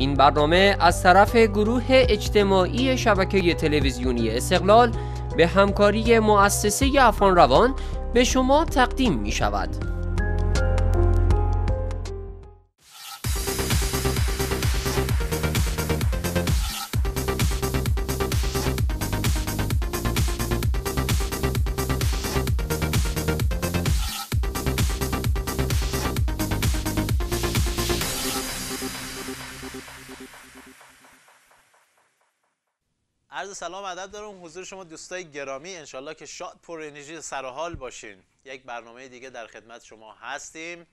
این برنامه از طرف گروه اجتماعی شبکه تلویزیونی استقلال به همکاری مؤسسه افغان روان به شما تقدیم می شود. عرض سلام ادب دارم حضور شما دوستای گرامی انشالله که شاد پر انرژی سر حال باشین یک برنامه دیگه در خدمت شما هستیم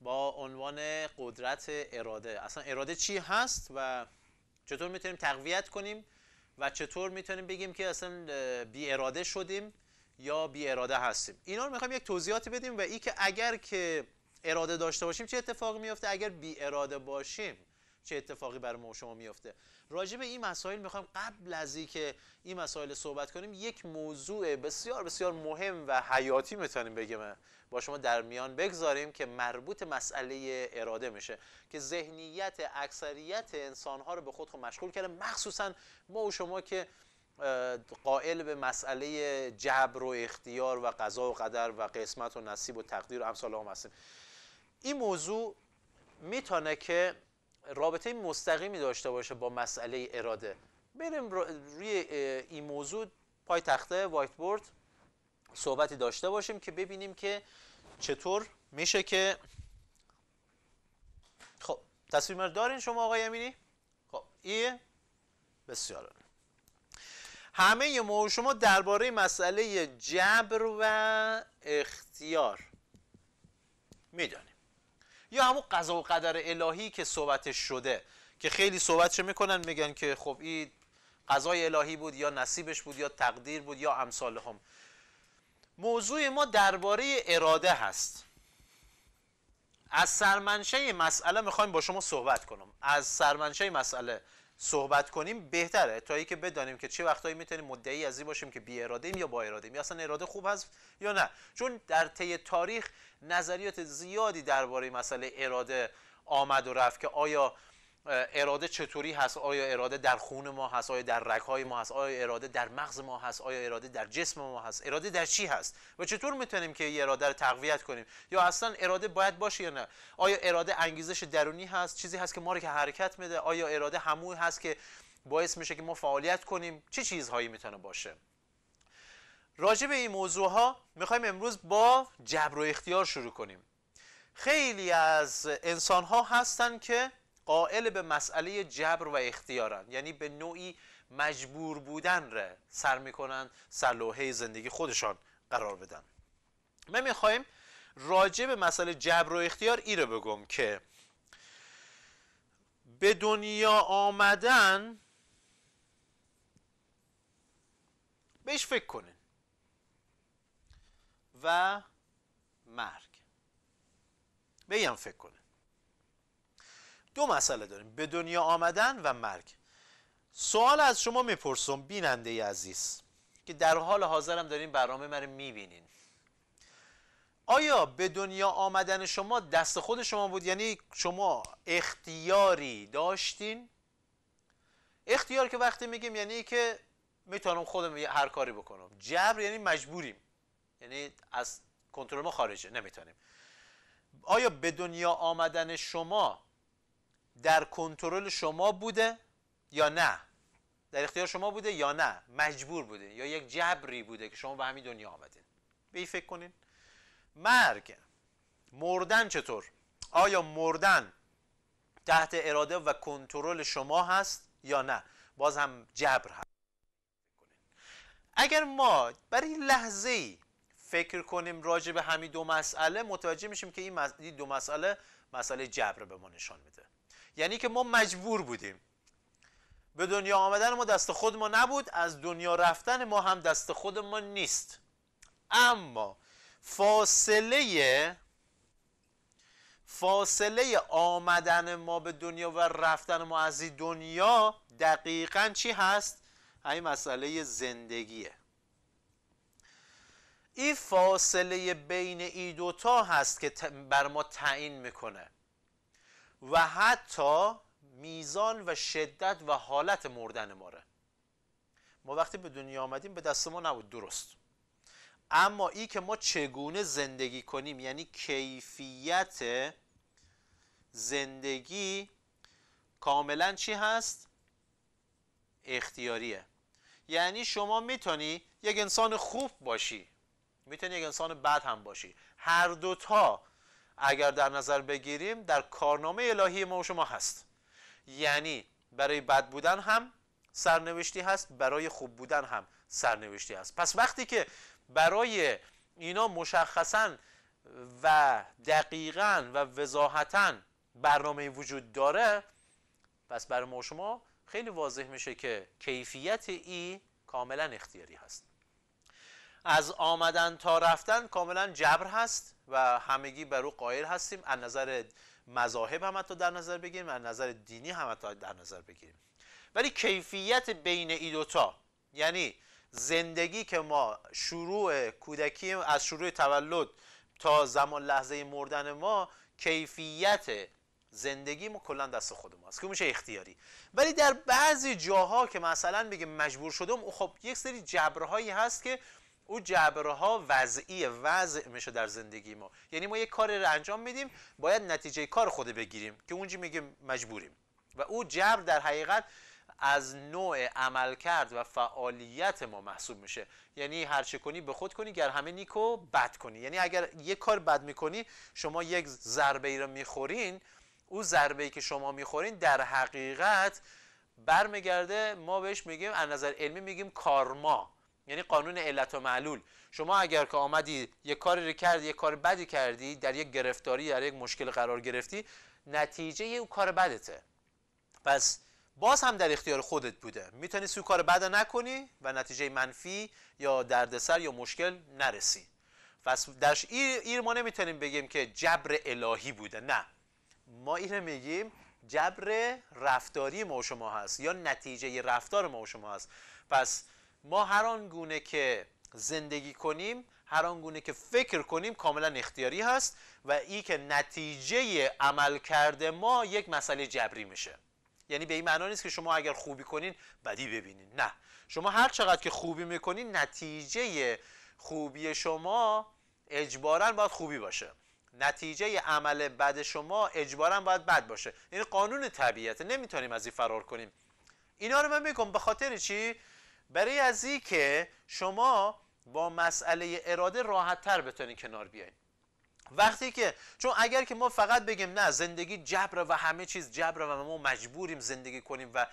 با عنوان قدرت اراده اصلا اراده چی هست و چطور میتونیم تقویت کنیم و چطور میتونیم بگیم که اصلا بی اراده شدیم یا بی اراده هستیم اینا رو میخوایم یک توضیحاتی بدیم و ای که اگر که اراده داشته باشیم چه اتفاقی میفته اگر بی اراده باشیم چه اتفاقی برای ما شما میفته راجع به این مسائل میخوایم قبل از اینکه این مسائل صحبت کنیم یک موضوع بسیار بسیار مهم و حیاتی میتونیم بگیم با شما در میان بگذاریم که مربوط مسئله اراده میشه که ذهنیت اکثریت انسانها رو به خود خود مشغول کرده مخصوصا ما و شما که قائل به مسئله جبر و اختیار و قضا و قدر و قسمت و نصیب و تقدیر و امثال هم هستیم این موضوع میتونه که رابطه مستقیمی داشته باشه با مسئله اراده بریم روی این موضوع پای تخته وایت بورد صحبتی داشته باشیم که ببینیم که چطور میشه که خب تصویر دارین شما آقای امینی خب ایه بسیار همه ما شما درباره مسئله جبر و اختیار میدانیم یا همون قضا و قدر الهی که صحبتش شده که خیلی صحبتش میکنن میگن که خب این قضای الهی بود یا نصیبش بود یا تقدیر بود یا امثال هم موضوع ما درباره اراده هست از سرمنشه مسئله میخوایم با شما صحبت کنم از سرمنشه مسئله صحبت کنیم بهتره تا اینکه بدانیم که چه وقتایی میتونیم مدعی از این باشیم که بی اراده ایم یا با اراده ایم یا اصلا اراده خوب هست یا نه چون در طی تاریخ نظریات زیادی درباره مسئله اراده آمد و رفت که آیا اراده چطوری هست آیا اراده در خون ما هست آیا در رگهای ما هست آیا اراده در مغز ما هست آیا اراده در جسم ما هست اراده در چی هست و چطور میتونیم که یه اراده رو تقویت کنیم یا اصلا اراده باید باشه یا نه آیا اراده انگیزش درونی هست چیزی هست که ما رو که حرکت میده آیا اراده همون هست که باعث میشه که ما فعالیت کنیم چه چیزهایی میتونه باشه راجع به این موضوع ها میخوایم امروز با جبر و اختیار شروع کنیم خیلی از انسان ها هستن که قائل به مسئله جبر و اختیارن یعنی به نوعی مجبور بودن را سر میکنن سلوهه زندگی خودشان قرار بدن ما میخوایم راجع به مسئله جبر و اختیار ای رو بگم که به دنیا آمدن بهش فکر کنین و مرگ به فکر کنیم دو مسئله داریم به دنیا آمدن و مرگ سوال از شما میپرسم بیننده عزیز که در حال حاضرم دارین برنامه من میبینین آیا به دنیا آمدن شما دست خود شما بود یعنی شما اختیاری داشتین اختیار که وقتی میگیم یعنی که میتونم خودم هر کاری بکنم جبر یعنی مجبوریم یعنی از کنترل ما خارجه نمیتونیم آیا به دنیا آمدن شما در کنترل شما بوده یا نه در اختیار شما بوده یا نه مجبور بوده یا یک جبری بوده که شما به همین دنیا آمدین به فکر کنین مرگ مردن چطور آیا مردن تحت اراده و کنترل شما هست یا نه باز هم جبر هست اگر ما برای لحظه ای فکر کنیم راجع به همین دو مسئله متوجه میشیم که این, دو مسئله مسئله جبر به ما نشان میده یعنی که ما مجبور بودیم به دنیا آمدن ما دست خود ما نبود از دنیا رفتن ما هم دست خود ما نیست اما فاصله فاصله آمدن ما به دنیا و رفتن ما از دنیا دقیقا چی هست؟ این مسئله زندگیه این فاصله بین ای دوتا هست که بر ما تعیین میکنه و حتی میزان و شدت و حالت مردن ماره ما وقتی به دنیا آمدیم به دست ما نبود درست اما ای که ما چگونه زندگی کنیم یعنی کیفیت زندگی کاملا چی هست؟ اختیاریه یعنی شما میتونی یک انسان خوب باشی میتونی یک انسان بد هم باشی هر دوتا اگر در نظر بگیریم در کارنامه الهی ما و شما هست یعنی برای بد بودن هم سرنوشتی هست برای خوب بودن هم سرنوشتی هست پس وقتی که برای اینا مشخصا و دقیقا و وضاحتا برنامه وجود داره پس برای ما شما خیلی واضح میشه که کیفیت ای کاملا اختیاری هست از آمدن تا رفتن کاملا جبر هست و همگی بر او قائل هستیم از نظر مذاهب هم حتی در نظر بگیریم از نظر دینی هم حتی در نظر بگیریم ولی کیفیت بین ای دوتا یعنی زندگی که ما شروع کودکی از شروع تولد تا زمان لحظه مردن ما کیفیت زندگی ما کلا دست خود ماست که میشه اختیاری ولی در بعضی جاها که مثلا بگه مجبور شدم خب یک سری جبرهایی هست که او جبرها وضعی وضع میشه در زندگی ما یعنی ما یک کاری رو انجام میدیم باید نتیجه کار خود بگیریم که اونجا میگه مجبوریم و او جبر در حقیقت از نوع عمل کرد و فعالیت ما محسوب میشه یعنی هر چه کنی به خود کنی گر همه نیکو بد کنی یعنی اگر یک کار بد میکنی شما یک ضربه ای رو میخورین او ضربه ای که شما میخورین در حقیقت برمیگرده ما بهش میگیم از نظر علمی میگیم کارما یعنی قانون علت و معلول شما اگر که آمدی یک کاری رو کردی یک کار بدی کردی در یک گرفتاری در یک مشکل قرار گرفتی نتیجه اون کار بدته پس باز هم در اختیار خودت بوده میتونی سو کار بد نکنی و نتیجه منفی یا دردسر یا مشکل نرسی پس در ایر, ما نمیتونیم بگیم که جبر الهی بوده نه ما اینو میگیم جبر رفتاری ما و شما هست یا نتیجه رفتار ما و شما هست پس ما هر آن گونه که زندگی کنیم هر آن گونه که فکر کنیم کاملا اختیاری هست و ای که نتیجه عمل کرده ما یک مسئله جبری میشه یعنی به این معنا نیست که شما اگر خوبی کنین بدی ببینین نه شما هر چقدر که خوبی میکنین نتیجه خوبی شما اجبارا باید خوبی باشه نتیجه عمل بد شما اجبارا باید بد باشه این یعنی قانون طبیعته نمیتونیم از این فرار کنیم اینا رو من میگم به خاطر چی برای از این که شما با مسئله اراده راحت تر بتونین کنار بیاین وقتی که چون اگر که ما فقط بگیم نه زندگی جبر و همه چیز جبر و ما مجبوریم زندگی کنیم و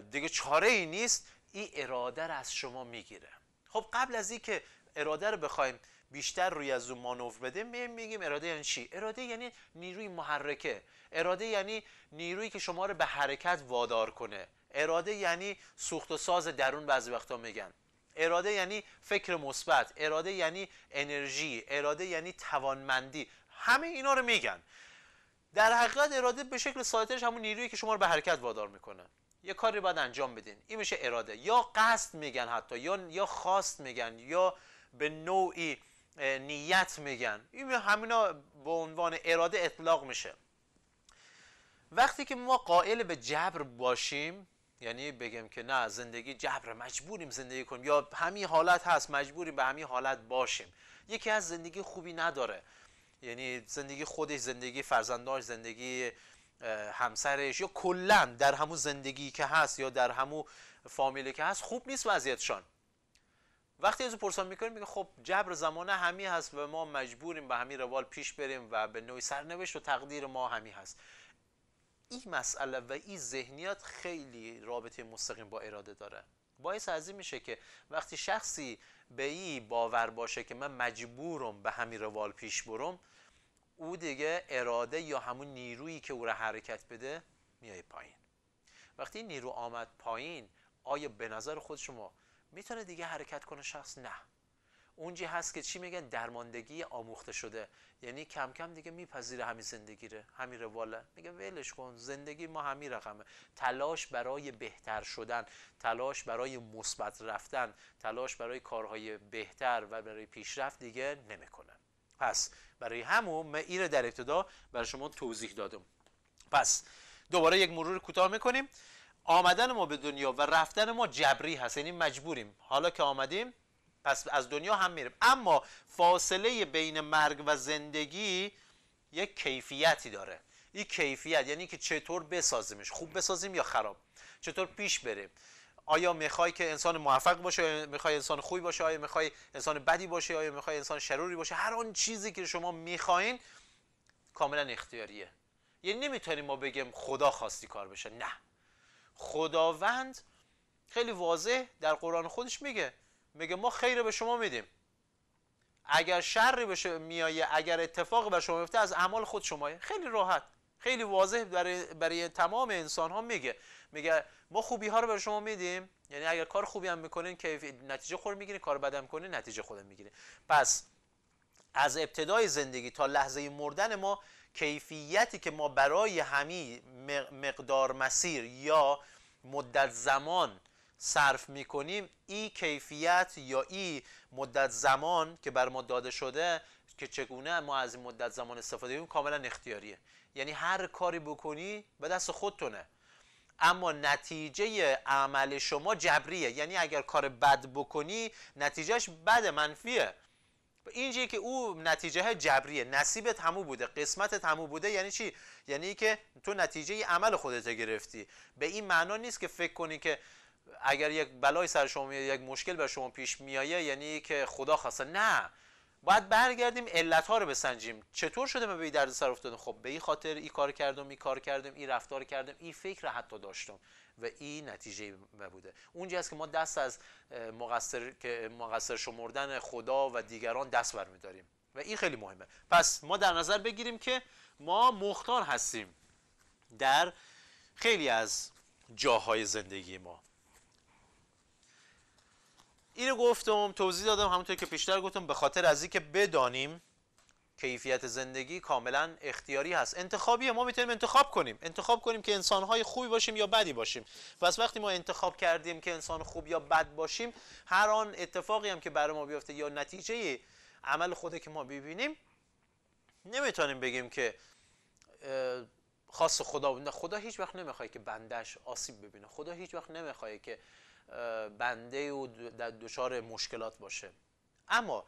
دیگه چاره ای نیست این اراده رو از شما میگیره خب قبل از که اراده رو بخوایم بیشتر روی از اون مانور بده میگیم اراده یعنی چی اراده یعنی نیروی محرکه اراده یعنی نیرویی که شما رو به حرکت وادار کنه اراده یعنی سوخت و ساز درون بعضی وقتا میگن اراده یعنی فکر مثبت اراده یعنی انرژی اراده یعنی توانمندی همه اینا رو میگن در حقیقت اراده به شکل سایترش همون نیرویی که شما رو به حرکت وادار میکنه یه کاری باید انجام بدین این میشه اراده یا قصد میگن حتی یا یا خواست میگن یا به نوعی نیت میگن این همینا به عنوان اراده اطلاق میشه وقتی که ما قائل به جبر باشیم یعنی بگم که نه زندگی جبر مجبوریم زندگی کنیم یا همین حالت هست مجبوریم به همین حالت باشیم یکی از زندگی خوبی نداره یعنی زندگی خودش زندگی فرزنداش زندگی همسرش یا کلا در همون زندگی که هست یا در همون فامیلی که هست خوب نیست وضعیتشان وقتی از پرسان میکنیم میگه خب جبر زمانه همی هست و ما مجبوریم به همین روال پیش بریم و به نوعی سرنوشت و تقدیر ما همی هست این مسئله و این ذهنیت خیلی رابطه مستقیم با اراده داره باعث از این میشه که وقتی شخصی به این باور باشه که من مجبورم به همین روال پیش برم او دیگه اراده یا همون نیرویی که او را حرکت بده میای پایین وقتی نیرو آمد پایین آیا به نظر خود شما میتونه دیگه حرکت کنه شخص نه اونجی هست که چی میگن درماندگی آموخته شده یعنی کم کم دیگه میپذیره همین زندگی ره همین رواله میگه ولش کن زندگی ما همین رقمه تلاش برای بهتر شدن تلاش برای مثبت رفتن تلاش برای کارهای بهتر و برای پیشرفت دیگه نمیکنه پس برای همون من ایره در ابتدا برای شما توضیح دادم پس دوباره یک مرور کوتاه میکنیم آمدن ما به دنیا و رفتن ما جبری هست یعنی مجبوریم حالا که آمدیم پس از دنیا هم میریم اما فاصله بین مرگ و زندگی یک کیفیتی داره این کیفیت یعنی که چطور بسازیمش خوب بسازیم یا خراب چطور پیش بریم آیا میخوای که انسان موفق باشه میخوای انسان خوبی باشه آیا میخوای انسان بدی باشه آیا میخوای انسان شروری باشه هر آن چیزی که شما میخواین کاملا اختیاریه یعنی نمیتونیم ما بگیم خدا خواستی کار بشه نه خداوند خیلی واضح در قرآن خودش میگه میگه ما خیر به شما میدیم اگر شری بشه میایه اگر اتفاق بر شما میفته از اعمال خود شما خیلی راحت خیلی واضح برای, برای تمام انسان ها میگه میگه ما خوبی ها رو به شما میدیم یعنی اگر کار خوبی هم میکنین که نتیجه خود میگیرین کار بدم هم نتیجه خودم میگیرین پس از ابتدای زندگی تا لحظه مردن ما کیفیتی که ما برای همی مقدار مسیر یا مدت زمان صرف میکنیم ای کیفیت یا ای مدت زمان که بر ما داده شده که چگونه ما از این مدت زمان استفاده کنیم کاملا اختیاریه یعنی هر کاری بکنی به دست خودتونه اما نتیجه عمل شما جبریه یعنی اگر کار بد بکنی نتیجهش بد منفیه اینجایی که او نتیجه جبریه نصیبت همو بوده قسمت همو بوده یعنی چی یعنی که تو نتیجه عمل خودت گرفتی به این معنا نیست که فکر کنی که اگر یک بلای سر شما میاد یک مشکل بر شما پیش میایه یعنی که خدا خواسته نه باید برگردیم علت ها رو بسنجیم چطور شده من به این درد سر افتادم خب به این خاطر این کار کردم این کار کردم این رفتار کردم این فکر حتی داشتم و این نتیجه بوده اونجاست که ما دست از مقصر که مقصر شمردن خدا و دیگران دست برمیداریم و این خیلی مهمه پس ما در نظر بگیریم که ما مختار هستیم در خیلی از جاهای زندگی ما اینو گفتم توضیح دادم همونطور که پیشتر گفتم به خاطر از اینکه بدانیم کیفیت زندگی کاملا اختیاری هست انتخابی ما میتونیم انتخاب کنیم انتخاب کنیم که انسانهای خوبی باشیم یا بدی باشیم پس وقتی ما انتخاب کردیم که انسان خوب یا بد باشیم هر آن اتفاقی هم که برای ما بیفته یا نتیجه عمل خوده که ما ببینیم نمیتونیم بگیم که خاص خدا بود خدا هیچ وقت نمیخواد که بندش آسیب ببینه خدا هیچ وقت نمیخواد که بنده و در دچار مشکلات باشه اما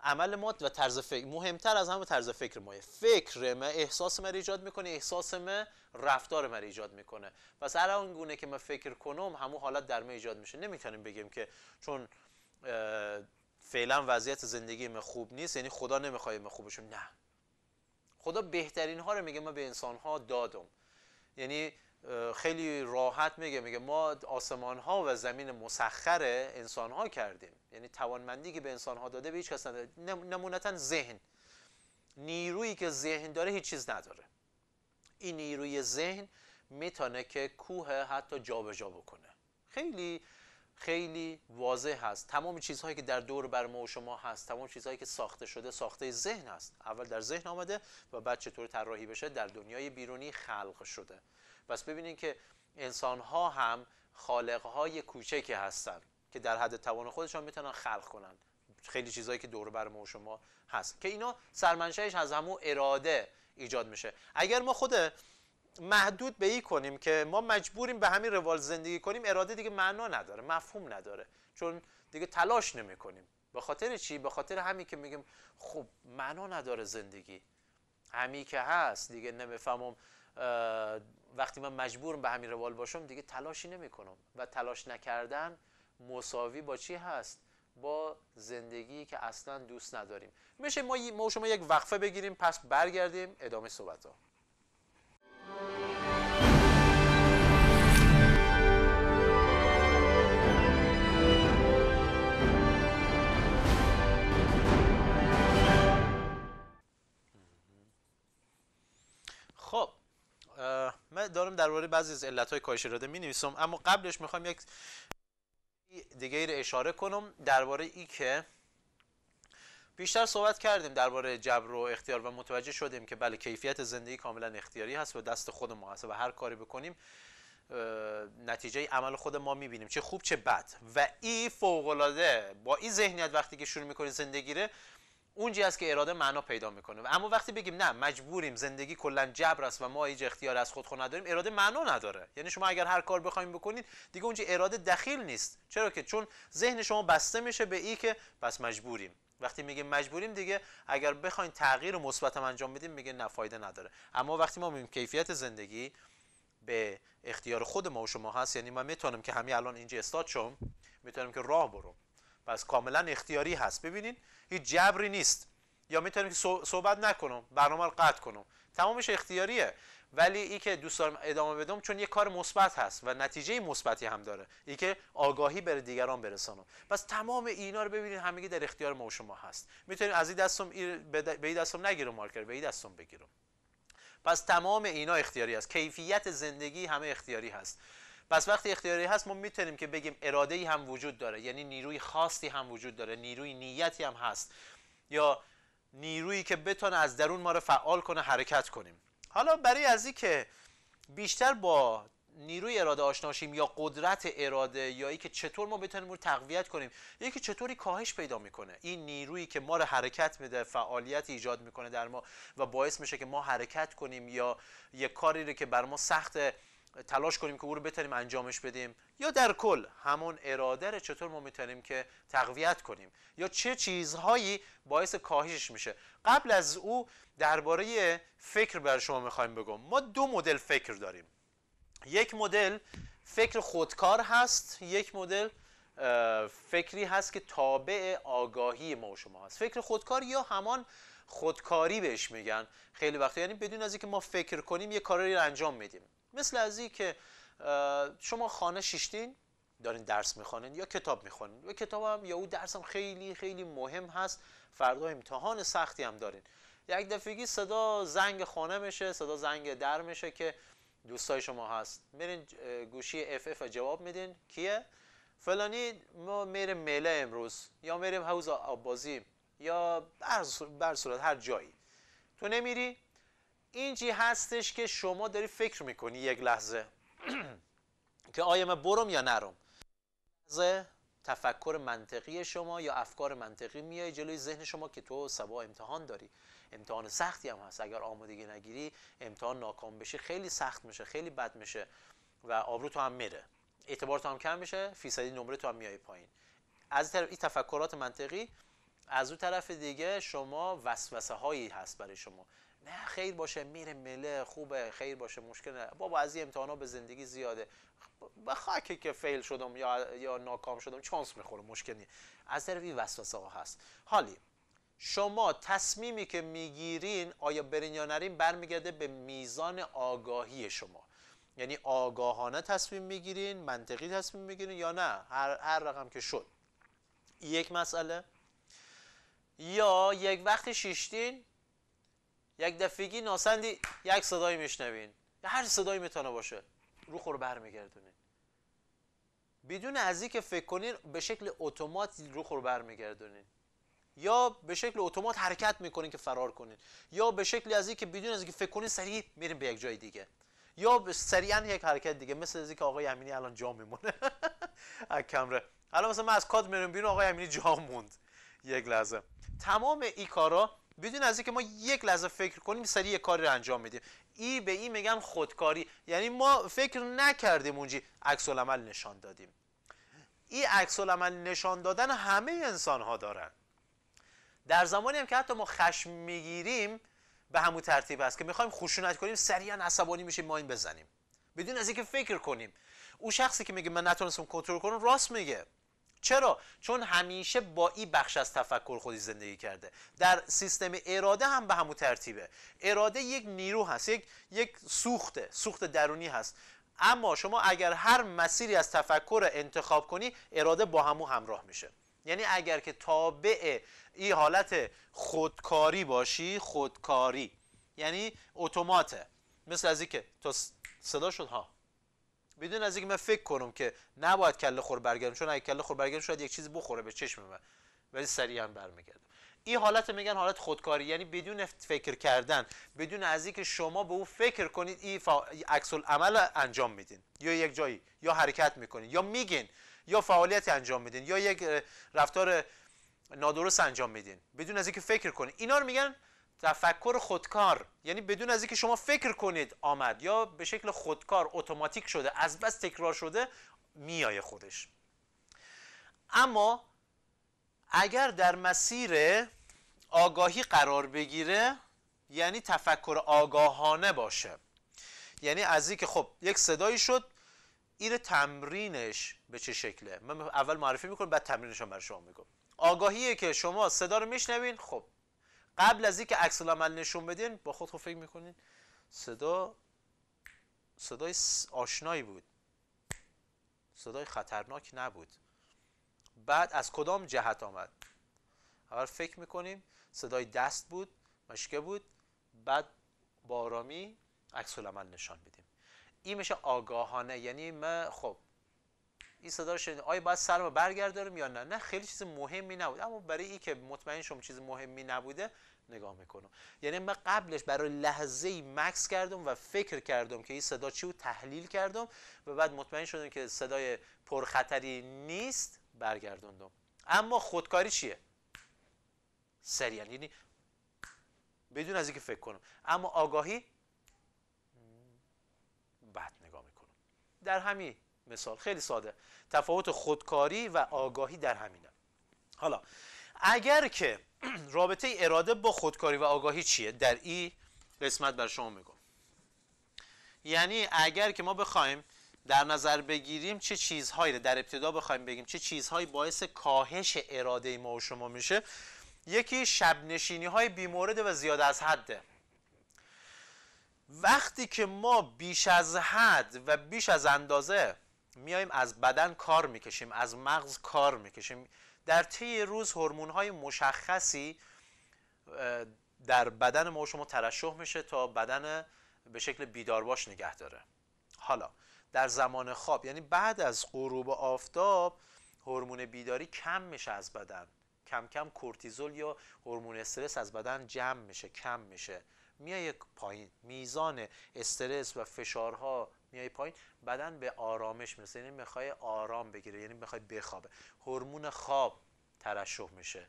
عمل ما و طرز فکر مهمتر از همه طرز فکر ما فکر ما احساس ما ایجاد میکنه احساس ما رفتار ما ایجاد میکنه پس هر اون گونه که ما فکر کنم همون حالت در ما ایجاد میشه نمیتونیم بگیم که چون فعلا وضعیت زندگی ما خوب نیست یعنی خدا نمیخواد ما بشم نه خدا بهترین ها رو میگه ما به انسان ها دادم یعنی خیلی راحت میگه میگه ما آسمان ها و زمین مسخر انسان ها کردیم یعنی توانمندی که به انسان ها داده به هیچ کس نداره نمونتا ذهن نیرویی که ذهن داره هیچ چیز نداره این نیروی ذهن میتونه که کوه حتی جابجا جا بکنه خیلی خیلی واضح هست تمام چیزهایی که در دور بر ما و شما هست تمام چیزهایی که ساخته شده ساخته ذهن هست اول در ذهن آمده و بعد چطور طراحی بشه در دنیای بیرونی خلق شده پس ببینید که انسان ها هم خالق های کوچکی هستند که در حد توان خودشان میتونن خلق کنن خیلی چیزایی که دور بر ما و شما هست که اینا سرمنشهش از همون اراده ایجاد میشه اگر ما خود محدود به ای کنیم که ما مجبوریم به همین روال زندگی کنیم اراده دیگه معنا نداره مفهوم نداره چون دیگه تلاش نمی کنیم به خاطر چی به خاطر همین که میگیم خب معنا نداره زندگی همین که هست دیگه نمیفهمم وقتی من مجبورم به همین روال باشم دیگه تلاشی نمیکنم و تلاش نکردن مساوی با چی هست با زندگی که اصلا دوست نداریم میشه ما ما شما یک وقفه بگیریم پس برگردیم ادامه صحبت ها درباره بعضی از علتهای کاهش اراده می نویسم اما قبلش می‌خوام یک دیگه ای رو اشاره کنم درباره ای که بیشتر صحبت کردیم درباره جبر و اختیار و متوجه شدیم که بله کیفیت زندگی کاملا اختیاری هست و دست خود ما هست و هر کاری بکنیم نتیجه عمل خود ما بینیم چه خوب چه بد و ای فوقالعاده با این ذهنیت وقتی که شروع میکنی زندگی اونجی است که اراده معنا پیدا میکنه اما وقتی بگیم نه مجبوریم زندگی کلا جبر است و ما هیچ اختیار از خود خود نداریم اراده معنا نداره یعنی شما اگر هر کار بخوایم بکنید دیگه اونجا اراده دخیل نیست چرا که چون ذهن شما بسته میشه به ای که پس مجبوریم وقتی میگیم مجبوریم دیگه اگر بخواین تغییر مثبت انجام بدیم میگه نه فایده نداره اما وقتی ما میگیم کیفیت زندگی به اختیار خود ما و شما هست یعنی ما میتونم که همین الان اینجا استاد شم میتونم که راه برم پس کاملا اختیاری هست ببینید هیچ جبری نیست یا میتونیم که صحبت نکنم برنامه رو قطع کنم تمامش اختیاریه ولی ای که دوست دارم ادامه بدم چون یه کار مثبت هست و نتیجه مثبتی هم داره ای که آگاهی بر دیگران برسانم پس تمام اینا رو ببینید همگی در اختیار ما و شما هست میتونید از این دستم به این دستم نگیرم مارکر به این دستم بگیرم پس تمام اینا اختیاری هست کیفیت زندگی همه اختیاری هست پس وقتی اختیاری هست ما میتونیم که بگیم اراده ای هم وجود داره یعنی نیروی خاصی هم وجود داره نیروی نیتی هم هست یا نیرویی که بتونه از درون ما رو فعال کنه حرکت کنیم حالا برای از که بیشتر با نیروی اراده آشناشیم یا قدرت اراده یا ای که چطور ما بتونیم رو تقویت کنیم یا که چطوری کاهش پیدا میکنه این نیرویی که ما رو حرکت میده فعالیت ایجاد میکنه در ما و باعث میشه که ما حرکت کنیم یا یه کاری رو که بر ما سخت تلاش کنیم که او رو بتونیم انجامش بدیم یا در کل همون اراده رو چطور ما میتونیم که تقویت کنیم یا چه چیزهایی باعث کاهشش میشه قبل از او درباره فکر بر شما میخوایم بگم ما دو مدل فکر داریم یک مدل فکر خودکار هست یک مدل فکری هست که تابع آگاهی ما و شما هست فکر خودکار یا همان خودکاری بهش میگن خیلی وقتی یعنی بدون از اینکه ما فکر کنیم یه کاری رو انجام میدیم مثل از این که شما خانه شیشتین دارین درس میخوانین یا کتاب میخوانین و کتاب هم یا او درس هم خیلی خیلی مهم هست فردا امتحان سختی هم دارین یک دفعگی صدا زنگ خانه میشه صدا زنگ در میشه که دوستای شما هست میرین گوشی اف اف جواب میدین کیه فلانی ما میریم میله امروز یا میریم حوز آبازی یا بر صورت هر جایی تو نمیری اینجی هستش که شما داری فکر میکنی یک لحظه که آیا من برم یا نرم لحظه تفکر منطقی شما یا افکار منطقی میای جلوی ذهن شما که تو سبا امتحان داری امتحان سختی هم هست اگر آمادگی نگیری امتحان ناکام بشه خیلی سخت میشه خیلی بد میشه و آبرو تو هم میره اعتبار تو هم کم میشه فیصدی نمره تو هم میای پایین از این تفکرات منطقی از اون طرف دیگه شما وسوسه هایی هست برای شما نه خیر باشه میره مله خوبه خیر باشه مشکل نه بابا از این امتحانا به زندگی زیاده به خاکی که فیل شدم یا یا ناکام شدم چانس میخورم مشکل نیست از طرف این وسوسه ها هست حالی شما تصمیمی که میگیرین آیا برین یا نرین برمیگرده به میزان آگاهی شما یعنی آگاهانه تصمیم میگیرین منطقی تصمیم میگیرین یا نه هر, هر رقم که شد یک مسئله یا یک وقتی شیشتین یک دفعگی ناسندی یک صدایی میشنوین هر صدایی میتونه باشه روخ رو برمیگردونین بدون از که فکر کنین به شکل اتومات روخ رو برمیگردونین یا به شکل اتومات حرکت میکنین که فرار کنین یا به شکلی از که بدون از که فکر کنین سریع میرین به یک جای دیگه یا سریعا یک حرکت دیگه مثل از که آقای امینی الان جا میمونه از کمره الان مثلا من از کاد میرم بیرون آقای امینی جا موند یک لحظه تمام ای کارا بدون از اینکه ما یک لحظه فکر کنیم سریع کاری رو انجام میدیم ای به این میگن خودکاری یعنی ما فکر نکردیم اونجی عکس العمل نشان دادیم ای عکس العمل نشان دادن همه انسان ها دارن در زمانی هم که حتی ما خشم میگیریم به همون ترتیب است که میخوایم خشونت کنیم سریعا عصبانی میشیم ما این بزنیم بدون از اینکه فکر کنیم او شخصی که میگه من نتونستم کنترل کنم راست میگه چرا چون همیشه با این بخش از تفکر خودی زندگی کرده در سیستم اراده هم به همون ترتیبه اراده یک نیرو هست یک یک سوخته سوخت درونی هست اما شما اگر هر مسیری از تفکر انتخاب کنی اراده با همو همراه میشه یعنی اگر که تابع این حالت خودکاری باشی خودکاری یعنی اتوماته مثل از اینکه تا صدا شد ها بدون از اینکه من فکر کنم که نباید کله خور برگردم چون اگه کله خور برگردم شاید یک چیز بخوره به چشم من ولی سریعا برمیگردم این حالت میگن حالت خودکاری یعنی بدون فکر کردن بدون از اینکه شما به او فکر کنید این عکس عمل انجام میدین یا یک جایی یا حرکت میکنین یا میگین یا فعالیت انجام میدین یا یک رفتار نادرست انجام میدین بدون از اینکه فکر کنید اینا رو میگن تفکر خودکار یعنی بدون از اینکه شما فکر کنید آمد یا به شکل خودکار اتوماتیک شده از بس تکرار شده میایه خودش اما اگر در مسیر آگاهی قرار بگیره یعنی تفکر آگاهانه باشه یعنی از اینکه خب یک صدایی شد این تمرینش به چه شکله من اول معرفی میکنم بعد تمرینش هم برای شما میگم آگاهیه که شما صدا رو میشنوین خب قبل از اینکه عکس العمل نشون بدین با خود فکر میکنین صدا صدای آشنایی بود صدای خطرناک نبود بعد از کدام جهت آمد اول فکر میکنیم صدای دست بود مشکه بود بعد با آرامی عکس العمل نشان بدیم این میشه آگاهانه یعنی من خب این صدا رو شنید آیا باید رو برگردارم یا نه نه خیلی چیز مهمی نبود اما برای این که مطمئن شم چیز مهمی نبوده نگاه میکنم یعنی من قبلش برای لحظه ای مکس کردم و فکر کردم که این صدا چی بود تحلیل کردم و بعد مطمئن شدم که صدای پرخطری نیست برگردوندم اما خودکاری چیه سریع یعنی بدون از اینکه فکر کنم اما آگاهی بعد نگاه میکنم در همین مثال خیلی ساده تفاوت خودکاری و آگاهی در همینه حالا اگر که رابطه اراده با خودکاری و آگاهی چیه در این قسمت بر شما میگم یعنی اگر که ما بخوایم در نظر بگیریم چه چیزهایی در ابتدا بخوایم بگیم چه چیزهایی باعث کاهش اراده ما و شما میشه یکی شب نشینی های و زیاد از حده وقتی که ما بیش از حد و بیش از اندازه میایم از بدن کار میکشیم از مغز کار میکشیم در طی روز هورمون های مشخصی در بدن ما شما ترشح میشه تا بدن به شکل بیدارباش نگه داره حالا در زمان خواب یعنی بعد از غروب آفتاب هورمون بیداری کم میشه از بدن کم کم کورتیزول یا هورمون استرس از بدن جمع میشه کم میشه میای پایین میزان استرس و فشارها میای پایین بدن به آرامش میرسه یعنی میخوای آرام بگیره یعنی میخوای بخوابه هورمون خواب ترشح میشه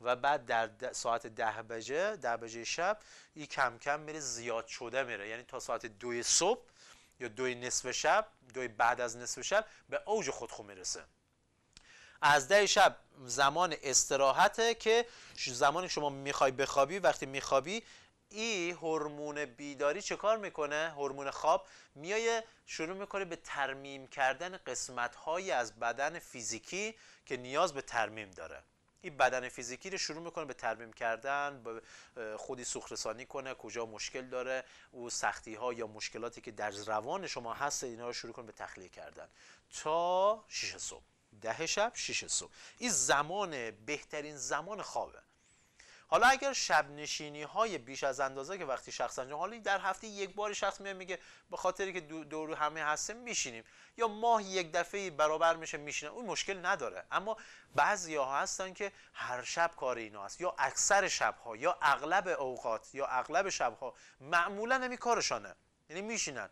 و بعد در ساعت ده بجه ده بجه شب این کم کم میره زیاد شده میره یعنی تا ساعت دوی صبح یا دوی نصف شب دوی بعد از نصف شب به اوج خود میرسه از ده شب زمان استراحته که زمانی شما میخوای بخوابی وقتی میخوابی ای هورمون بیداری چه کار میکنه هورمون خواب میایه شروع میکنه به ترمیم کردن قسمت هایی از بدن فیزیکی که نیاز به ترمیم داره این بدن فیزیکی رو شروع میکنه به ترمیم کردن به خودی سوخرسانی کنه کجا مشکل داره او سختی ها یا مشکلاتی که در روان شما هست اینا رو شروع کنه به تخلیه کردن تا 6 صبح ده شب 6 صبح این زمان بهترین زمان خوابه حالا اگر شب نشینی های بیش از اندازه که وقتی شخص انجام حالا در هفته یک بار شخص میاد میگه به خاطری که دور همه هستیم میشینیم یا ماه یک دفعه برابر میشه میشینه اون مشکل نداره اما بعضی ها هستن که هر شب کار اینا هست یا اکثر شب ها یا اغلب اوقات یا اغلب شب ها معمولا نمی کارشانه یعنی میشینن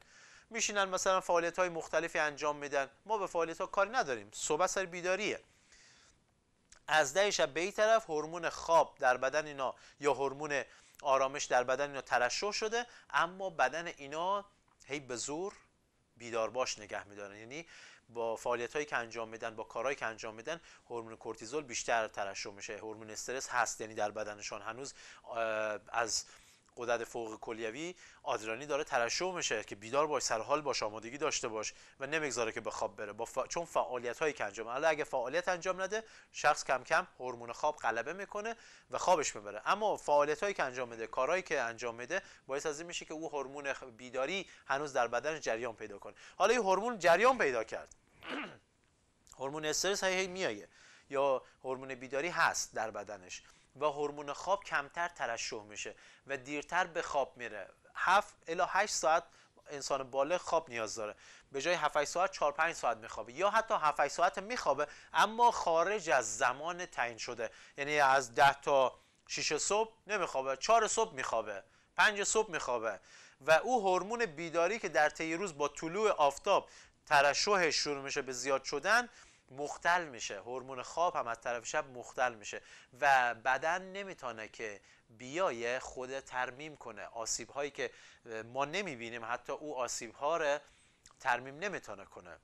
میشینن مثلا فعالیت های مختلفی انجام میدن ما به فعالیت ها کاری نداریم صبح سر بیداریه از ده شب به این طرف هورمون خواب در بدن اینا یا هورمون آرامش در بدن اینا ترشح شده اما بدن اینا هی به زور بیدار باش نگه میدارن یعنی با فعالیت هایی که انجام میدن با کارهایی که انجام میدن هورمون کورتیزول بیشتر ترشح میشه هورمون استرس هست یعنی در بدنشان هنوز از قدرت فوق کلیوی آدرانی داره ترشح میشه که بیدار باش سرحال باش آمادگی داشته باش و نمیگذاره که به خواب بره با چون فعالیت هایی که انجام حالا اگه فعالیت انجام نده شخص کم کم هورمون خواب غلبه میکنه و خوابش میبره اما فعالیت هایی که انجام میده کارهایی که انجام میده باعث از این میشه که او هورمون بیداری هنوز در بدنش جریان پیدا کنه حالا این هورمون جریان پیدا کرد هورمون استرس هی, میایه یا هورمون بیداری هست در بدنش و هورمون خواب کمتر ترشح میشه و دیرتر به خواب میره 7 الی 8 ساعت انسان بالغ خواب نیاز داره به جای 7 ساعت 4 5 ساعت میخوابه یا حتی 7 ساعت میخوابه اما خارج از زمان تعیین شده یعنی از 10 تا 6 صبح نمیخوابه 4 صبح میخوابه 5 صبح میخوابه و او هورمون بیداری که در طی روز با طلوع آفتاب ترشحش شروع میشه به زیاد شدن مختل میشه هورمون خواب هم از طرف شب مختل میشه و بدن نمیتونه که بیای خود ترمیم کنه آسیب هایی که ما نمیبینیم حتی او آسیب ها رو ترمیم نمیتونه کنه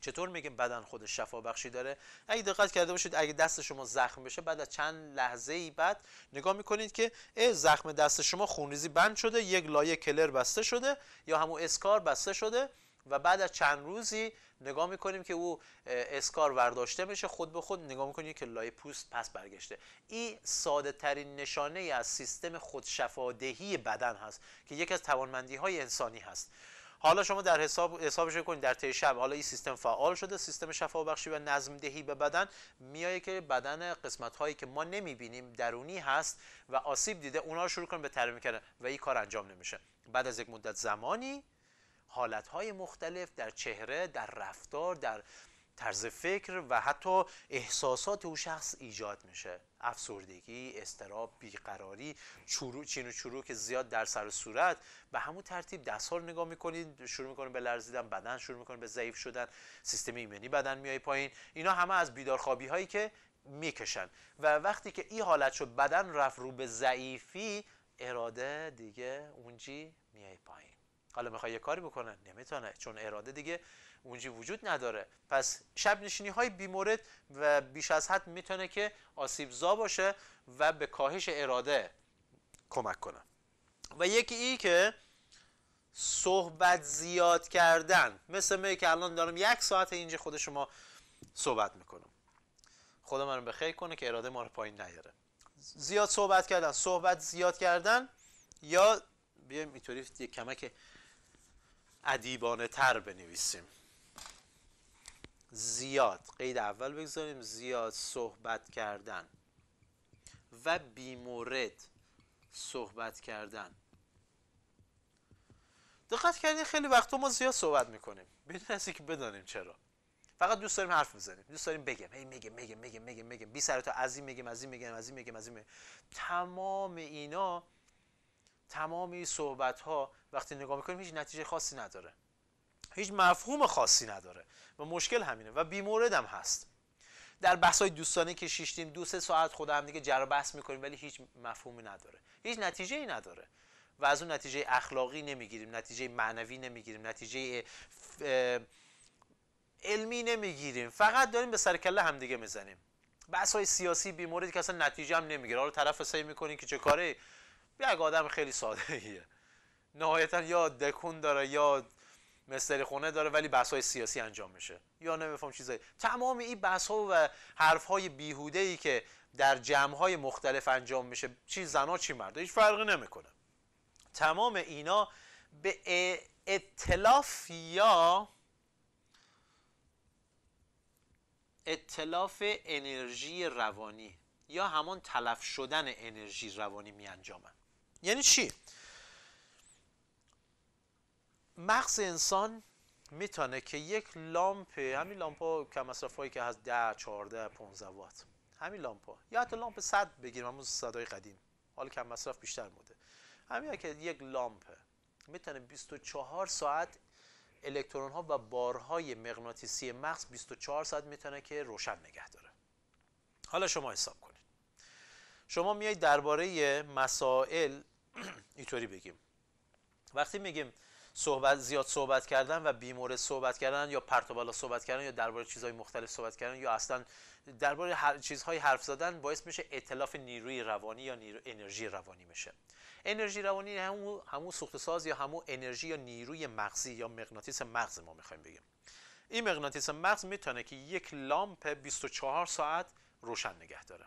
چطور میگیم بدن خود شفا بخشی داره اگه دقت کرده باشید اگه دست شما زخم بشه بعد از چند لحظه ای بعد نگاه میکنید که ای زخم دست شما خونریزی بند شده یک لایه کلر بسته شده یا همون اسکار بسته شده و بعد از چند روزی نگاه میکنیم که او اسکار ورداشته میشه خود به خود نگاه میکنیم که لای پوست پس برگشته این ساده ترین نشانه از سیستم خودشفادهی بدن هست که یکی از توانمندی های انسانی هست حالا شما در حساب حسابش کنید در طی شب حالا این سیستم فعال شده سیستم شفا بخشی و نظم دهی به بدن میایه که بدن قسمت هایی که ما نمیبینیم درونی هست و آسیب دیده اونها شروع کردن به ترمیم کردن و این کار انجام نمیشه بعد از یک مدت زمانی حالتهای مختلف در چهره در رفتار در طرز فکر و حتی احساسات او شخص ایجاد میشه افسردگی، استراب، بیقراری، چورو، چین و چروک زیاد در سر و صورت به همون ترتیب دست نگاه میکنید شروع میکنه به لرزیدن بدن شروع میکنه به ضعیف شدن سیستم ایمنی بدن میای پایین اینا همه از بیدارخوابی هایی که میکشن و وقتی که این حالت شد بدن رفت رو به ضعیفی اراده دیگه اونجی میای پایین حالا میخوای یه کاری بکنه نمیتونه چون اراده دیگه اونجی وجود نداره پس شب نشینی های بیمورد و بیش از حد میتونه که آسیبزا باشه و به کاهش اراده کمک کنه و یکی ای که صحبت زیاد کردن مثل می که الان دارم یک ساعت اینجا خود شما صحبت میکنم خدا من رو خیلی کنه که اراده ما رو پایین نیاره زیاد صحبت کردن صحبت زیاد کردن یا بیایم اینطوری یک کمک عدیبانه تر بنویسیم زیاد قید اول بگذاریم زیاد صحبت کردن و بیمورد صحبت کردن دقت کردین خیلی وقت ما زیاد صحبت میکنیم بدون از که بدانیم چرا فقط دوست داریم حرف بزنیم دوست داریم بگم هی میگم میگم میگم میگم میگم بی سر تا از این میگم از این میگم از این میگم از این تمام اینا تمام این صحبت ها وقتی نگاه میکنیم هیچ نتیجه خاصی نداره هیچ مفهوم خاصی نداره و مشکل همینه و بیمورد هم هست در بحث های دوستانه که شیشتیم دو سه ساعت خود هم دیگه جر بحث میکنیم ولی هیچ مفهومی نداره هیچ نتیجه ای نداره و از اون نتیجه اخلاقی نمیگیریم نتیجه معنوی نمیگیریم نتیجه علمی نمیگیریم فقط داریم به سر کله همدیگه میزنیم بحث های سیاسی بیموردی که اصلا نتیجه هم نمیگیره حالا طرف سعی میکنین که چه کاره یک آدم خیلی ساده ایه نهایتا یا دکون داره یا مستری خونه داره ولی بحث های سیاسی انجام میشه یا نمیفهم چیزایی تمام این بحث ها و حرف های بیهوده ای که در جمع های مختلف انجام میشه چی زنا چی مرد هیچ فرقی نمیکنه تمام اینا به اطلاف یا اطلاف انرژی روانی یا همان تلف شدن انرژی روانی می انجامن یعنی چی؟ مغز انسان میتونه که یک لامپ همین لامپ ها کم مصرف هایی که هست ده، 14 15 وات همین لامپ ها یا حتی لامپ صد بگیرم همون صدای قدیم حالا کم مصرف بیشتر بوده همین که یک لامپ میتونه 24 ساعت الکترون ها و بارهای مغناطیسی مغز 24 ساعت میتونه که روشن نگه داره حالا شما حساب کنید شما میایید درباره مسائل اینطوری بگیم وقتی میگیم صحبت زیاد صحبت کردن و بیمورد صحبت کردن یا پرت بالا صحبت کردن یا درباره چیزهای مختلف صحبت کردن یا اصلا درباره هر چیزهای حرف زدن باعث میشه اطلاف نیروی روانی یا نیرو انرژی روانی میشه انرژی روانی همون همون سوخت ساز یا همون انرژی یا نیروی مغزی یا مغناطیس مغز ما میخوایم بگیم این مغناطیس مغز میتونه که یک لامپ 24 ساعت روشن نگه داره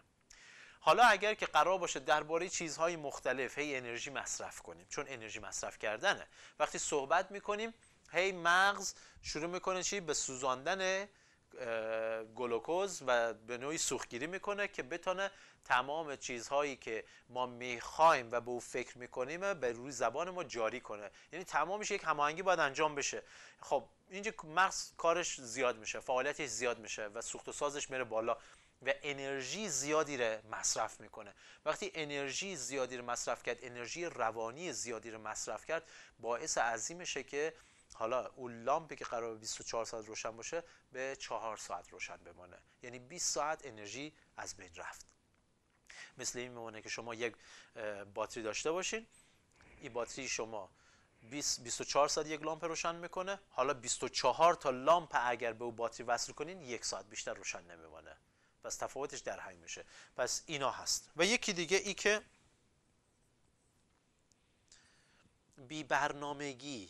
حالا اگر که قرار باشه درباره چیزهای مختلف هی انرژی مصرف کنیم چون انرژی مصرف کردنه وقتی صحبت میکنیم هی مغز شروع میکنه چی به سوزاندن گلوکوز و به نوعی سوختگیری میکنه که بتونه تمام چیزهایی که ما میخوایم و به او فکر میکنیم به روی زبان ما جاری کنه یعنی تمامش یک هماهنگی باید انجام بشه خب اینجا مغز کارش زیاد میشه فعالیتش زیاد میشه و سوخت و سازش میره بالا و انرژی زیادی رو مصرف میکنه وقتی انرژی زیادی رو مصرف کرد انرژی روانی زیادی رو مصرف کرد باعث عظیمشه که حالا اون لامپی که قرار 24 ساعت روشن باشه به 4 ساعت روشن بمانه یعنی 20 ساعت انرژی از بین رفت مثل این میمونه که شما یک باتری داشته باشین این باتری شما 20 24 ساعت یک لامپ روشن میکنه حالا 24 تا لامپ اگر به او باتری وصل کنین یک ساعت بیشتر روشن نمیمانه پس تفاوتش در همین میشه پس اینا هست و یکی دیگه ای که بی برنامگی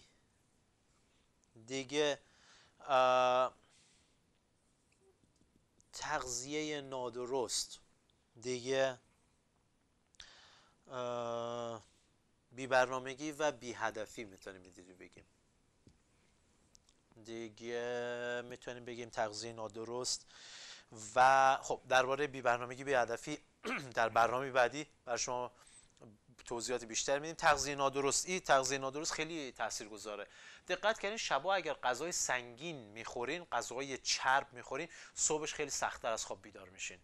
دیگه تغذیه نادرست دیگه بی برنامگی و بی هدفی میتونیم دیگه بگیم دیگه میتونیم بگیم تغذیه نادرست و خب درباره بی برنامگی بی هدفی در برنامه بعدی بر شما توضیحات بیشتر میدیم تغذیه نادرستی تغذیه نادرست خیلی گذاره دقت کردین شبا اگر غذای سنگین میخورین غذای چرب میخورین صبحش خیلی سختتر از خواب بیدار میشین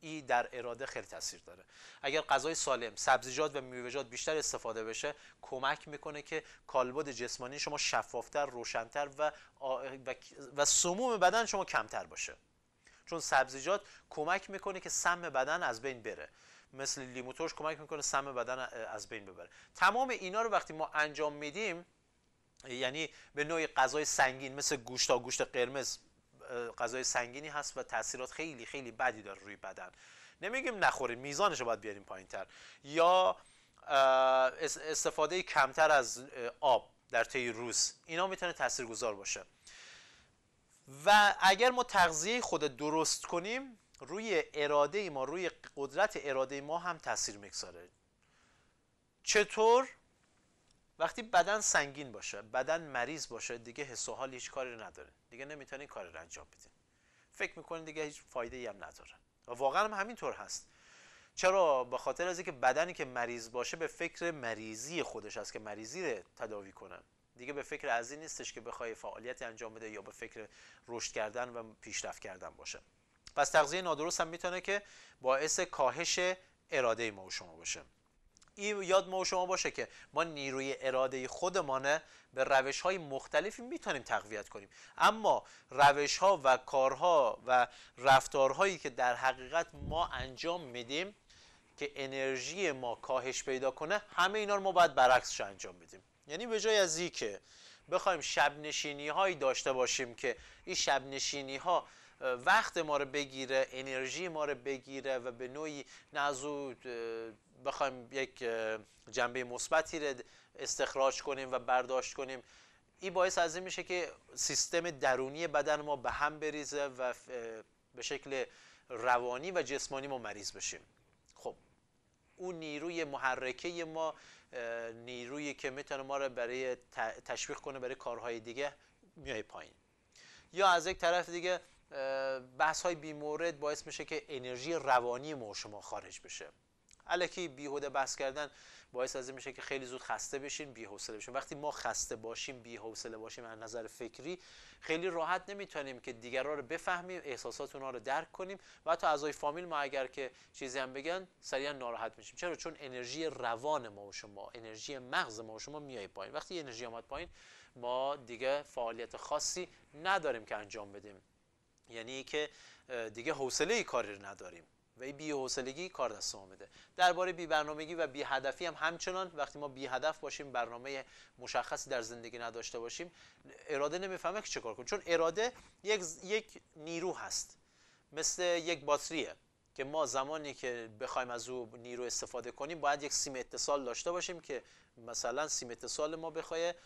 ای در اراده خیلی تاثیر داره اگر غذای سالم سبزیجات و میوه‌جات بیشتر استفاده بشه کمک میکنه که کالبد جسمانی شما شفافتر روشنتر و و, و سموم بدن شما کمتر باشه چون سبزیجات کمک میکنه که سم بدن از بین بره مثل لیمو کمک میکنه سم بدن از بین ببره تمام اینا رو وقتی ما انجام میدیم یعنی به نوعی غذای سنگین مثل گوشت گوشت قرمز غذای سنگینی هست و تاثیرات خیلی خیلی بدی داره روی بدن نمیگیم نخوریم میزانش رو باید بیاریم پایین تر یا استفاده کمتر از آب در طی روز اینا میتونه تاثیرگذار باشه و اگر ما تغذیه خود درست کنیم روی اراده ما روی قدرت اراده ما هم تاثیر میگذاره چطور وقتی بدن سنگین باشه بدن مریض باشه دیگه حس و حال هیچ کاری رو نداره دیگه نمیتونین کاری رو انجام بدین فکر میکنین دیگه هیچ فایده ای هم نداره و واقعا هم همینطور هست چرا به خاطر از اینکه بدنی که مریض باشه به فکر مریضی خودش هست که مریضی رو تداوی کنه دیگه به فکر از این نیستش که بخوای فعالیتی انجام بده یا به فکر رشد کردن و پیشرفت کردن باشه پس تغذیه نادرست هم میتونه که باعث کاهش اراده ما و شما باشه این یاد ما و شما باشه که ما نیروی اراده خودمانه به روش های مختلفی میتونیم تقویت کنیم اما روش ها و کارها و رفتارهایی که در حقیقت ما انجام میدیم که انرژی ما کاهش پیدا کنه همه اینا رو ما باید برعکسش انجام بدیم یعنی به جای از اینکه بخوایم شب نشینی هایی داشته باشیم که این شب نشینی ها وقت ما رو بگیره انرژی ما رو بگیره و به نوعی نزود بخوایم یک جنبه مثبتی رو استخراج کنیم و برداشت کنیم این باعث از این میشه که سیستم درونی بدن ما به هم بریزه و به شکل روانی و جسمانی ما مریض بشیم خب اون نیروی محرکه ما نیرویی که میتونه ما رو برای تشویق کنه برای کارهای دیگه میای پایین یا از یک طرف دیگه بحث های بیمورد باعث میشه که انرژی روانی ما شما خارج بشه الکی بیهوده بحث کردن باعث از میشه که خیلی زود خسته بشین حوصله بشین وقتی ما خسته باشیم حوصله باشیم از نظر فکری خیلی راحت نمیتونیم که دیگرا رو بفهمیم احساسات اونها رو درک کنیم و حتی اعضای فامیل ما اگر که چیزی هم بگن سریعا ناراحت میشیم چرا چون انرژی روان ما و شما انرژی مغز ما و شما میای پایین وقتی انرژی آمد پایین ما دیگه فعالیت خاصی نداریم که انجام بدیم یعنی که دیگه حوصله کاری نداریم و این کار دست میده درباره بی برنامگی و بی هدفی هم همچنان وقتی ما بی هدف باشیم برنامه مشخصی در زندگی نداشته باشیم اراده نمیفهمه که کار کنه چون اراده یک یک نیرو هست مثل یک باتریه که ما زمانی که بخوایم از او نیرو استفاده کنیم باید یک سیم اتصال داشته باشیم که مثلا سیم اتصال ما بخواد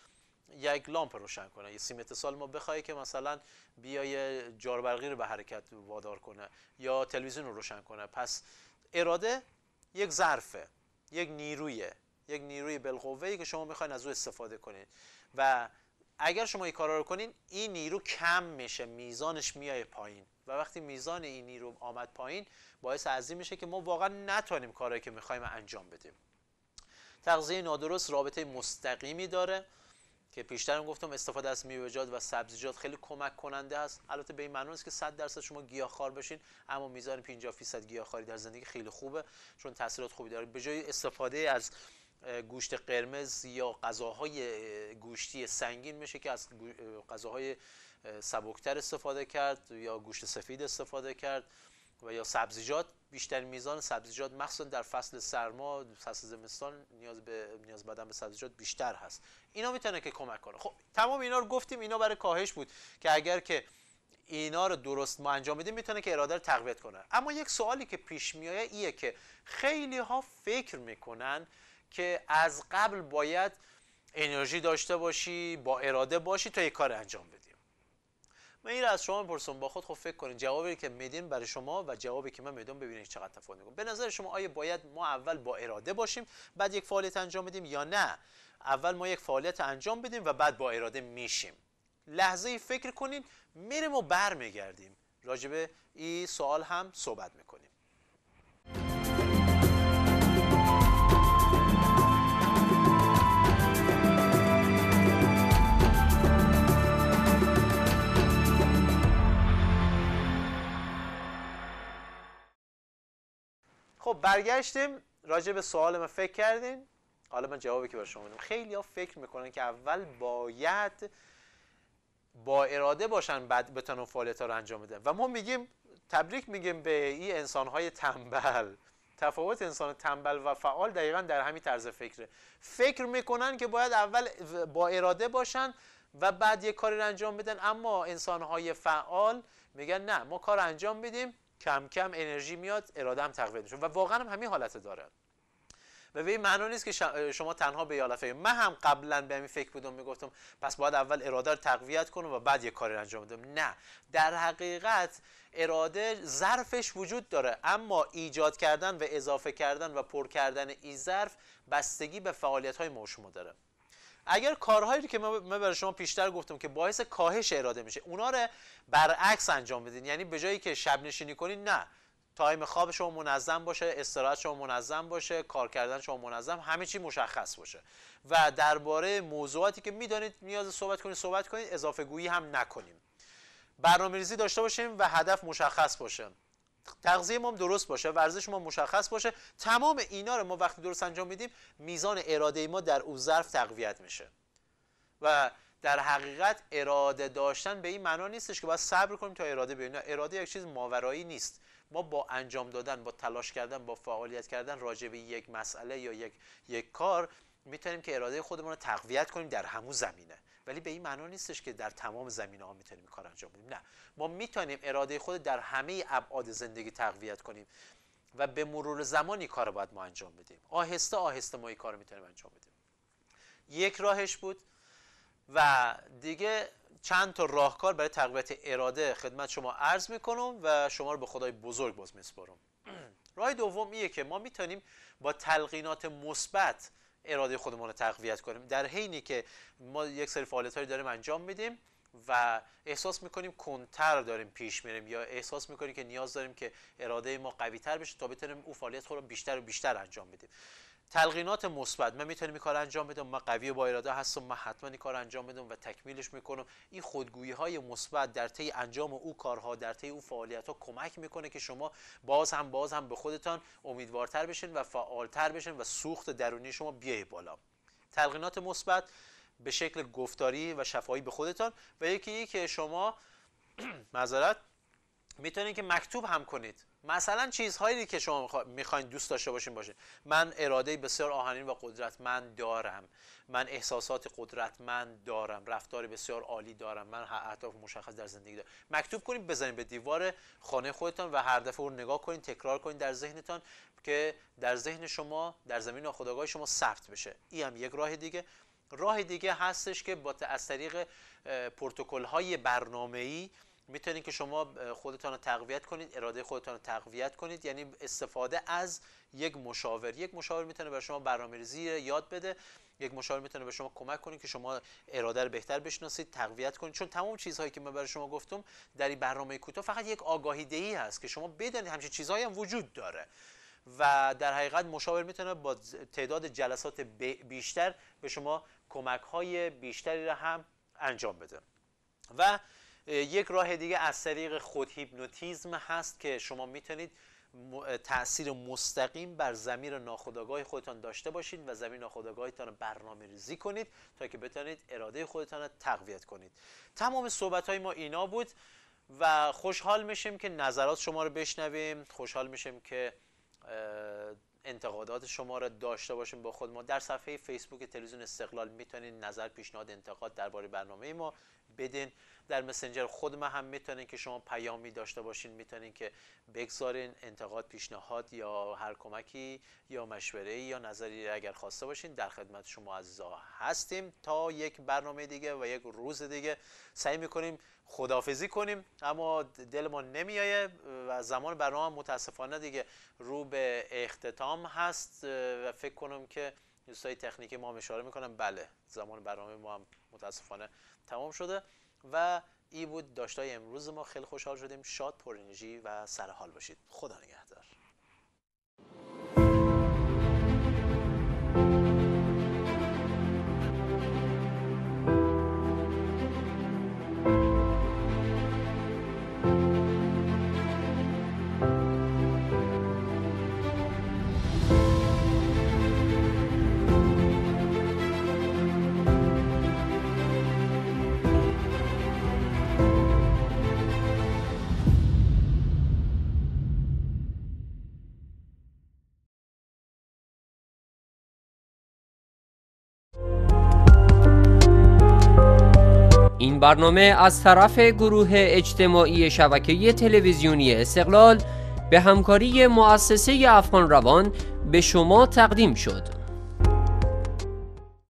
یک لامپ روشن کنه یه سیم اتصال ما بخوای که مثلا بیای جاربرقی رو به حرکت وادار کنه یا تلویزیون رو روشن کنه پس اراده یک ظرفه یک نیرویه یک نیروی بالقوه که شما میخواین از او استفاده کنید و اگر شما این کارا رو کنین این نیرو کم میشه میزانش میای پایین و وقتی میزان این نیرو آمد پایین باعث از میشه که ما واقعا نتونیم کارهایی که میخوایم انجام بدیم تغذیه نادرست رابطه مستقیمی داره که پیشتر گفتم استفاده از میوه‌جات و سبزیجات خیلی کمک کننده است البته به این معنی نیست که 100 درصد شما گیاهخوار بشین اما میزان 50 درصد گیاهخواری در زندگی خیلی خوبه چون تاثیرات خوبی داره به جای استفاده از گوشت قرمز یا غذاهای گوشتی سنگین میشه که از غذاهای سبکتر استفاده کرد یا گوشت سفید استفاده کرد و یا سبزیجات بیشتر میزان سبزیجات مخصوصا در فصل سرما فصل زمستان نیاز به نیاز بدن به سبزیجات بیشتر هست اینا میتونه که کمک کنه خب تمام اینا رو گفتیم اینا برای کاهش بود که اگر که اینا رو درست ما انجام بدیم میتونه که اراده رو تقویت کنه اما یک سوالی که پیش میایه ایه که خیلی ها فکر میکنن که از قبل باید انرژی داشته باشی با اراده باشی تا یک کار انجام بدی من این را از شما میپرسم با خود خب فکر کنید جوابی که میدین برای شما و جوابی که من میدم ببینید چقدر تفاوت میکنه به نظر شما آیا باید ما اول با اراده باشیم بعد یک فعالیت انجام بدیم یا نه اول ما یک فعالیت انجام بدیم و بعد با اراده میشیم لحظه ای فکر کنین میرم و برمیگردیم راجبه این سوال هم صحبت میکنیم خب برگشتیم راجع به سوال ما فکر کردیم حالا من جوابی که برای شما میدم خیلی ها فکر میکنن که اول باید با اراده باشن بعد بتونن فعالیت ها رو انجام بدن و ما میگیم تبریک میگیم به این انسان های تنبل تفاوت انسان تنبل و فعال دقیقا در همین طرز فکره فکر میکنن که باید اول با اراده باشن و بعد یه کاری رو انجام بدن اما انسان های فعال میگن نه ما کار انجام میدیم کم کم انرژی میاد اراده هم تقویت میشه و واقعا هم همین حالت داره و به این معنا نیست که شما تنها به یالفه من هم قبلا به همین فکر بودم میگفتم پس باید اول اراده رو تقویت کنم و بعد یه کاری انجام بدم نه در حقیقت اراده ظرفش وجود داره اما ایجاد کردن و اضافه کردن و پر کردن این ظرف بستگی به فعالیت های ما شما داره اگر کارهایی که من برای شما پیشتر گفتم که باعث کاهش اراده میشه اونا رو برعکس انجام بدین یعنی به جایی که شب نشینی کنین نه تایم خواب شما منظم باشه استراحت شما منظم باشه کار کردن شما منظم همه چی مشخص باشه و درباره موضوعاتی که میدانید نیاز صحبت کنید صحبت کنید اضافه گویی هم نکنیم برنامه ریزی داشته باشیم و هدف مشخص باشه تغذیه ما درست باشه ورزش ما مشخص باشه تمام اینا رو ما وقتی درست انجام میدیم میزان اراده ما در او ظرف تقویت میشه و در حقیقت اراده داشتن به این معنا نیستش که باید صبر کنیم تا اراده بیاریم اراده یک چیز ماورایی نیست ما با انجام دادن با تلاش کردن با فعالیت کردن راجع به یک مسئله یا یک یک کار میتونیم که اراده خودمون رو تقویت کنیم در همون زمینه ولی به این معنا نیستش که در تمام زمینه ها میتونیم این کار انجام بدیم نه ما میتونیم اراده خود در همه ابعاد زندگی تقویت کنیم و به مرور زمان این کار رو باید ما انجام بدیم آهسته آهسته ما این کار رو میتونیم انجام بدیم یک راهش بود و دیگه چند تا راهکار برای تقویت اراده خدمت شما عرض میکنم و شما رو به خدای بزرگ باز میسپارم راه دوم ایه که ما میتونیم با تلقینات مثبت اراده خودمون رو تقویت کنیم در حینی که ما یک سری هایی داریم انجام میدیم و احساس میکنیم کنتر داریم پیش میریم یا احساس میکنیم که نیاز داریم که اراده ما قوی تر بشه تا بتونیم او فعالیت خود رو بیشتر و بیشتر انجام بدیم تلقینات مثبت من میتونم این کار انجام بدم من قوی با اراده هستم من حتما این کار انجام بدم و تکمیلش میکنم این خودگویی های مثبت در طی انجام او کارها در طی او فعالیت ها کمک میکنه که شما باز هم باز هم به خودتان امیدوارتر بشین و فعالتر بشین و سوخت درونی شما بیای بالا تلقینات مثبت به شکل گفتاری و شفاهی به خودتان و یکی که شما معذرت میتونید که مکتوب هم کنید مثلا چیزهایی که شما میخواین دوست داشته باشین باشه من اراده بسیار آهنین و قدرتمند دارم من احساسات قدرتمند دارم رفتار بسیار عالی دارم من اهداف مشخص در زندگی دارم مکتوب کنید بزنید به دیوار خانه خودتان و هر دفعه اون نگاه کنید، تکرار کنید در ذهنتان که در ذهن شما در زمین ناخودآگاه شما ثبت بشه این هم یک راه دیگه راه دیگه هستش که با از طریق پروتکل های برنامه‌ای میتونید که شما خودتان رو تقویت کنید اراده خودتان رو تقویت کنید یعنی استفاده از یک مشاور یک مشاور میتونه به شما برنامه‌ریزی یاد بده یک مشاور میتونه به شما کمک کنید که شما اراده رو بهتر بشناسید تقویت کنید چون تمام چیزهایی که من برای شما گفتم در این برنامه کوتاه فقط یک آگاهی دهی هست که شما بدانید همچین چیزهایی هم وجود داره و در حقیقت مشاور میتونه با تعداد جلسات بیشتر به شما کمک های بیشتری را هم انجام بده و یک راه دیگه از طریق خود هیپنوتیزم هست که شما میتونید تاثیر مستقیم بر زمیر ناخودآگاه خودتان داشته باشید و زمیر ناخودآگاهتان رو برنامه ریزی کنید تا که بتانید اراده خودتان رو تقویت کنید تمام صحبت های ما اینا بود و خوشحال میشیم که نظرات شما رو بشنویم خوشحال میشیم که انتقادات شما رو داشته باشیم با خود ما در صفحه فیسبوک تلویزیون استقلال میتونید نظر پیشنهاد انتقاد درباره برنامه ما بدین در مسنجر خود ما هم میتونین که شما پیامی داشته باشین میتونین که بگذارین انتقاد پیشنهاد یا هر کمکی یا مشوره یا نظری اگر خواسته باشین در خدمت شما عزیزا هستیم تا یک برنامه دیگه و یک روز دیگه سعی میکنیم خدافزی کنیم اما دل ما نمیایه و زمان برنامه متاسفانه دیگه رو به اختتام هست و فکر کنم که دوستای تکنیکی ما هم اشاره میکنم بله زمان برنامه ما هم متاسفانه تمام شده و ای بود داشتای امروز ما خیلی خوشحال شدیم شاد پر انرژی و سرحال باشید خدا نگهدار این برنامه از طرف گروه اجتماعی شبکه تلویزیونی استقلال به همکاری مؤسسه افغان روان به شما تقدیم شد